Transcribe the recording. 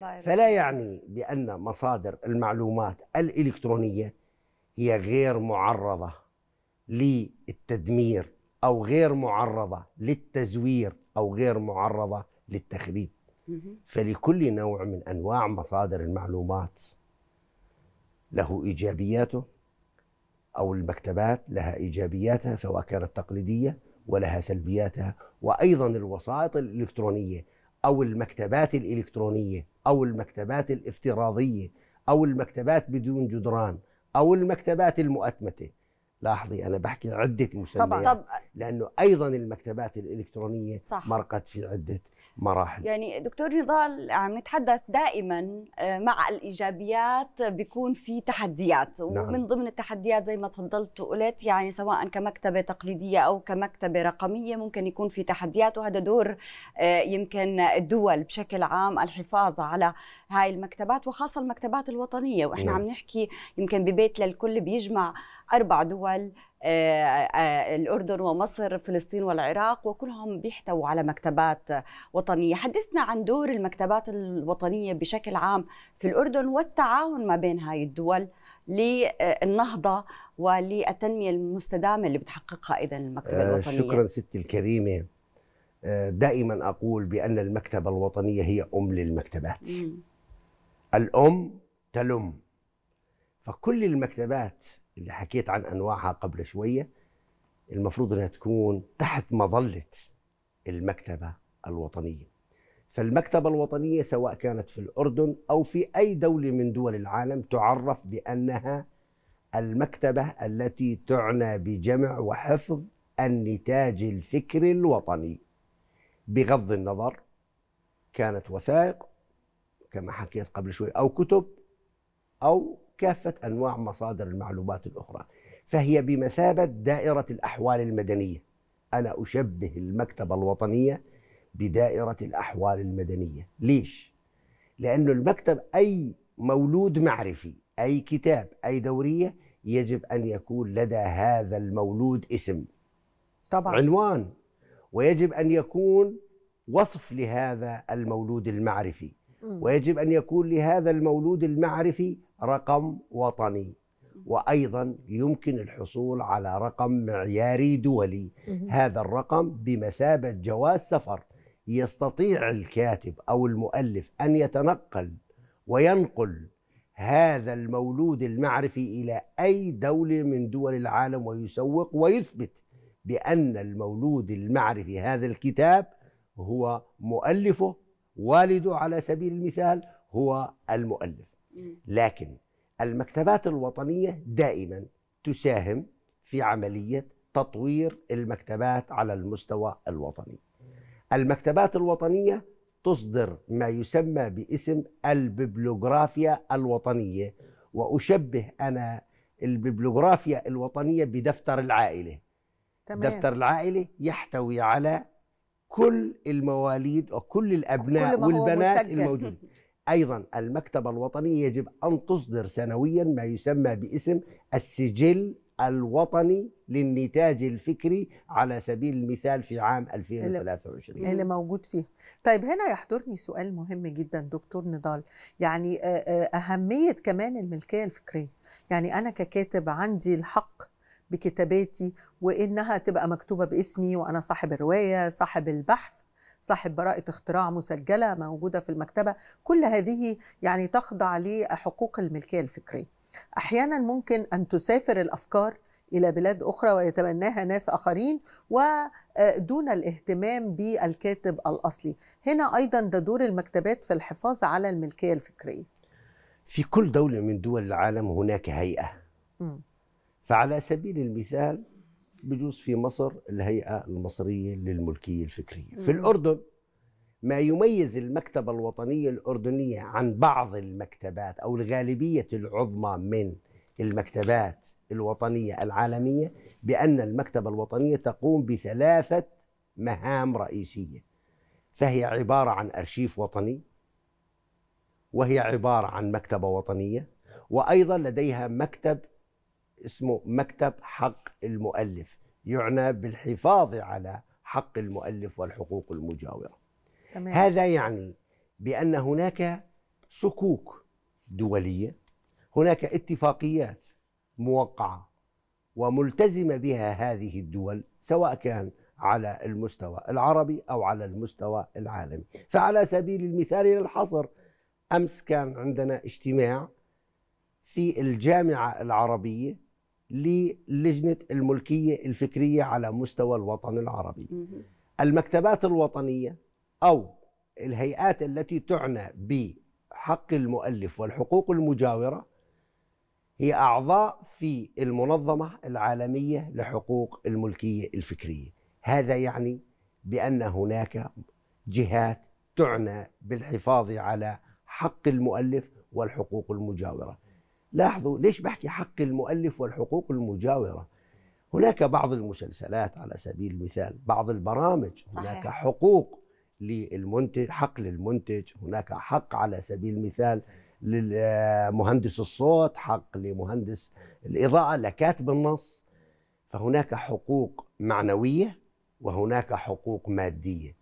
فلا يعني. يعني بأن مصادر المعلومات الإلكترونية هي غير معرضة للتدمير أو غير معرضة للتزوير أو غير معرضة للتخريب فلكل نوع من أنواع مصادر المعلومات له إيجابياته أو المكتبات لها إيجابياتها سواء كانت تقليدية ولها سلبياتها وأيضا الوسائط الإلكترونية او المكتبات الالكترونيه او المكتبات الافتراضيه او المكتبات بدون جدران او المكتبات المؤتمته لاحظي انا بحكي عده مسميات طبعا. لانه ايضا المكتبات الالكترونيه صح. مرقت في عده مراحل يعني دكتور نضال عم نتحدث دائما آه، مع الايجابيات بيكون في تحديات نعم. ومن ضمن التحديات زي ما تفضلت وقلت يعني سواء كمكتبه تقليديه او كمكتبه رقميه ممكن يكون في تحديات وهذا دور آه، يمكن الدول بشكل عام الحفاظ على هاي المكتبات وخاصه المكتبات الوطنيه واحنا نعم. عم نحكي يمكن ببيت للكل بيجمع اربع دول آه، آه، الأردن ومصر فلسطين والعراق وكلهم بيحتووا على مكتبات وطنية حدثنا عن دور المكتبات الوطنية بشكل عام في الأردن والتعاون ما بين هاي الدول للنهضة وللتنمية المستدامة اللي بتحققها إذا المكتبة آه، الوطنية شكرا ستي الكريمة دائما أقول بأن المكتبة الوطنية هي أم للمكتبات م. الأم تلم فكل المكتبات اللي حكيت عن انواعها قبل شويه المفروض انها تكون تحت مظله المكتبه الوطنيه فالمكتبه الوطنيه سواء كانت في الاردن او في اي دوله من دول العالم تعرف بانها المكتبه التي تعنى بجمع وحفظ النتاج الفكري الوطني بغض النظر كانت وثائق كما حكيت قبل شوي او كتب او كافة أنواع مصادر المعلومات الأخرى فهي بمثابة دائرة الأحوال المدنية أنا أشبه المكتبة الوطنية بدائرة الأحوال المدنية ليش؟ لأن المكتب أي مولود معرفي أي كتاب أي دورية يجب أن يكون لدى هذا المولود اسم طبعا عنوان ويجب أن يكون وصف لهذا المولود المعرفي ويجب أن يكون لهذا المولود المعرفي رقم وطني وأيضا يمكن الحصول على رقم معياري دولي هذا الرقم بمثابة جواز سفر يستطيع الكاتب أو المؤلف أن يتنقل وينقل هذا المولود المعرفي إلى أي دولة من دول العالم ويسوق ويثبت بأن المولود المعرفي هذا الكتاب هو مؤلفه والده على سبيل المثال هو المؤلف لكن المكتبات الوطنية دائما تساهم في عملية تطوير المكتبات على المستوى الوطني المكتبات الوطنية تصدر ما يسمى باسم الببلوغرافيا الوطنية وأشبه أنا الببلوغرافيا الوطنية بدفتر العائلة تمام. دفتر العائلة يحتوي على كل المواليد وكل الابناء كل والبنات الموجودين ايضا المكتبه الوطنيه يجب ان تصدر سنويا ما يسمى باسم السجل الوطني للنتاج الفكري على سبيل المثال في عام 2023 اللي, موجود فيه طيب هنا يحضرني سؤال مهم جدا دكتور نضال يعني آه، آه، أهمية كمان الملكية الفكرية يعني أنا ككاتب عندي الحق بكتاباتي وانها تبقى مكتوبه باسمي وانا صاحب الروايه صاحب البحث صاحب براءة اختراع مسجلة موجودة في المكتبة كل هذه يعني تخضع لحقوق الملكية الفكرية أحيانا ممكن أن تسافر الأفكار إلى بلاد أخرى ويتبناها ناس آخرين ودون آه، الاهتمام بالكاتب الأصلي هنا أيضا ده دور المكتبات في الحفاظ على الملكية الفكرية في كل دولة من دول العالم هناك هيئة م. فعلى سبيل المثال بجوز في مصر الهيئة المصرية للملكية الفكرية في الأردن ما يميز المكتبة الوطنية الأردنية عن بعض المكتبات أو الغالبية العظمى من المكتبات الوطنية العالمية بأن المكتبة الوطنية تقوم بثلاثة مهام رئيسية فهي عبارة عن أرشيف وطني وهي عبارة عن مكتبة وطنية وأيضا لديها مكتب اسمه مكتب حق المؤلف يعنى بالحفاظ على حق المؤلف والحقوق المجاورة تمام. هذا يعني بأن هناك صكوك دولية هناك اتفاقيات موقعة وملتزمة بها هذه الدول سواء كان على المستوى العربي أو على المستوى العالمي فعلى سبيل المثال للحصر أمس كان عندنا اجتماع في الجامعة العربية للجنة الملكية الفكرية على مستوى الوطن العربي المكتبات الوطنية أو الهيئات التي تعنى بحق المؤلف والحقوق المجاورة هي أعضاء في المنظمة العالمية لحقوق الملكية الفكرية هذا يعني بأن هناك جهات تعنى بالحفاظ على حق المؤلف والحقوق المجاوره لاحظوا ليش بحكي حق المؤلف والحقوق المجاورة هناك بعض المسلسلات على سبيل المثال بعض البرامج صحيح. هناك حقوق للمنتج حق للمنتج هناك حق على سبيل المثال لمهندس الصوت حق لمهندس الإضاءة لكاتب النص فهناك حقوق معنوية وهناك حقوق مادية